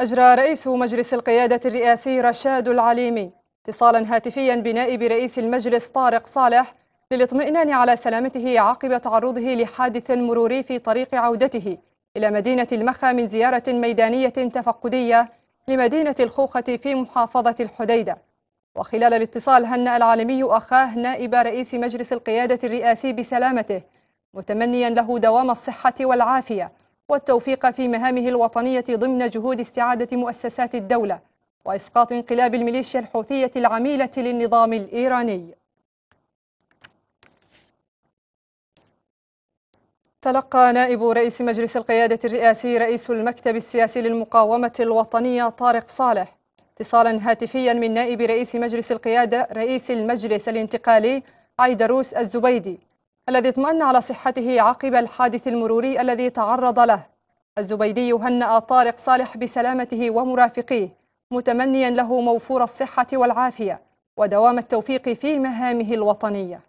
أجرى رئيس مجلس القيادة الرئاسي رشاد العليمي اتصالا هاتفيا بنائب رئيس المجلس طارق صالح للاطمئنان على سلامته عقب تعرضه لحادث مروري في طريق عودته إلى مدينة المخا من زيارة ميدانية تفقدية لمدينة الخوخة في محافظة الحديدة وخلال الاتصال هنأ العالمي أخاه نائب رئيس مجلس القيادة الرئاسي بسلامته متمنيا له دوام الصحة والعافية والتوفيق في مهامه الوطنية ضمن جهود استعادة مؤسسات الدولة وإسقاط انقلاب الميليشيا الحوثية العميلة للنظام الإيراني تلقى نائب رئيس مجلس القيادة الرئاسي رئيس المكتب السياسي للمقاومة الوطنية طارق صالح اتصالا هاتفيا من نائب رئيس مجلس القيادة رئيس المجلس الانتقالي عيدروس الزبيدي الذي اطمأن على صحته عقب الحادث المروري الذي تعرض له الزبيدي هنأ طارق صالح بسلامته ومرافقيه متمنيا له موفور الصحة والعافية ودوام التوفيق في مهامه الوطنية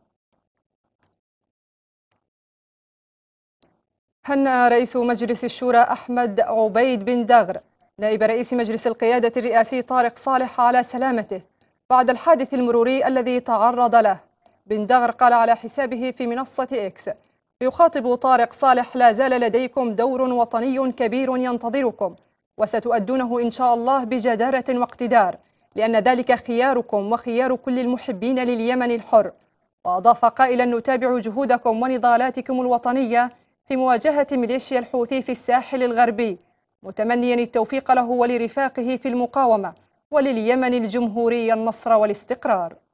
هنأ رئيس مجلس الشورى أحمد عبيد بن دغر نائب رئيس مجلس القيادة الرئاسي طارق صالح على سلامته بعد الحادث المروري الذي تعرض له بن دغر قال على حسابه في منصة إكس يخاطب طارق صالح لا زال لديكم دور وطني كبير ينتظركم وستؤدونه إن شاء الله بجدارة واقتدار لأن ذلك خياركم وخيار كل المحبين لليمن الحر وأضاف قائلا نتابع جهودكم ونضالاتكم الوطنية في مواجهة ميليشيا الحوثي في الساحل الغربي متمنيا التوفيق له ولرفاقه في المقاومة ولليمن الجمهوري النصر والاستقرار